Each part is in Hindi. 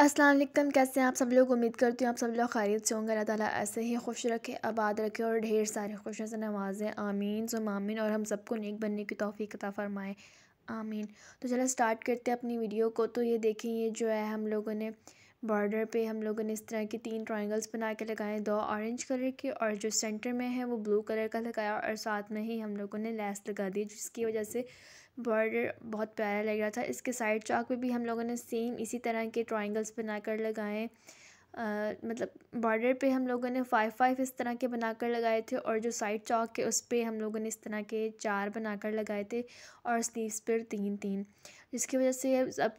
अस्सलाम वालेकुम कैसे हैं आप सब लोग उम्मीद करती हूँ आप सब लोग खैरियत से होंगे अल्लाह ताला ऐसे ही खुश रखे आबाद रखे और ढेर सारे खुशियों से नवाजें आमीन जो मामिन और हम सबको नेक बनने की तोफ़ी कता फ़रमाए आमीन तो चलो स्टार्ट करते हैं अपनी वीडियो को तो ये देखें ये जो है हम लोगों ने बॉर्डर पे हम लोगों ने इस तरह के तीन ट्राइंगल्स बना के लगाए दो ऑरेंज कलर के और जो सेंटर में है वो ब्लू कलर का लगाया और साथ में ही हम लोगों ने लेस लगा दी जिसकी वजह से बॉर्डर बहुत प्यारा लग रहा था इसके साइड चौक पे भी हम लोगों ने सेम इसी तरह के बना बनाकर लगाए आ, मतलब बॉर्डर पे हम लोगों ने फाइव फाइव इस तरह के बनाकर लगाए थे और जो साइड चौक के उस पर हम लोगों ने इस तरह के चार बनाकर लगाए थे और स्लीव्स पर तीन तीन जिसकी वजह से अब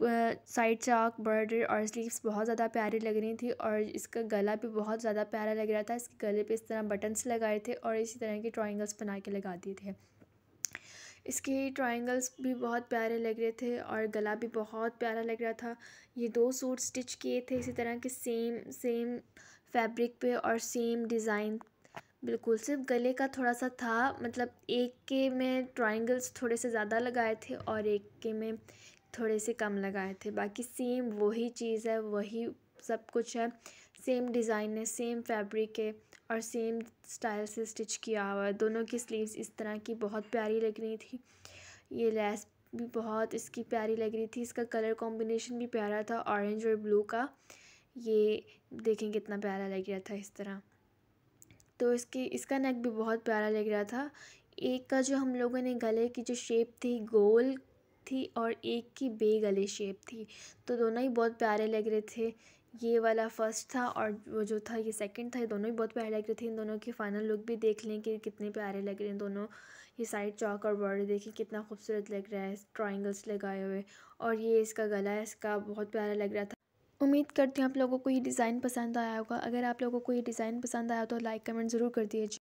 साइड चौक बॉर्डर और स्लीव्स बहुत ज़्यादा प्यारी लग रही थी और इसका गला भी बहुत ज़्यादा प्यारा लग रहा था इसके गले पर इस तरह बटन्स लगाए थे और इसी तरह के ट्राइंगल्स बना के लगा दिए थे इसके ट्रायंगल्स भी बहुत प्यारे लग रहे थे और गला भी बहुत प्यारा लग रहा था ये दो सूट स्टिच किए थे इसी तरह के सेम सेम फैब्रिक पे और सेम डिज़ाइन बिल्कुल सिर्फ गले का थोड़ा सा था मतलब एक के में ट्रायंगल्स थोड़े से ज़्यादा लगाए थे और एक के में थोड़े से कम लगाए थे बाकी सेम वही चीज़ है वही सब कुछ है सेम डिज़ाइन है सेम फैब्रिक है और सेम स्टाइल से स्टिच किया हुआ है दोनों की स्लीव्स इस तरह की बहुत प्यारी लग रही थी ये लैस भी बहुत इसकी प्यारी लग रही थी इसका कलर कॉम्बिनेशन भी प्यारा था ऑरेंज और ब्लू का ये देखें कितना प्यारा लग रहा था इस तरह तो इसकी इसका नेक भी बहुत प्यारा लग रहा था एक का जो हम लोगों ने गले की जो शेप थी गोल थी और एक की बे गले शेप थी तो दोनों ही बहुत प्यारे लग रहे थे ये वाला फर्स्ट था और वो जो था ये सेकंड था ये दोनों ही बहुत प्यारे लग रहे थे इन दोनों के फाइनल लुक भी देख लें कि कितने प्यारे लग रहे हैं दोनों ये साइड चौक और बॉर्डर देखें कितना खूबसूरत लग रहा है ट्राइंगल्स लगाए हुए और ये इसका गला है इसका बहुत प्यारा लग रहा था उम्मीद करती हूँ आप लोगों को ये डिज़ाइन पसंद आया होगा अगर आप लोगों को ये डिज़ाइन पसंद आया तो लाइक कमेंट ज़रूर कर दीजिए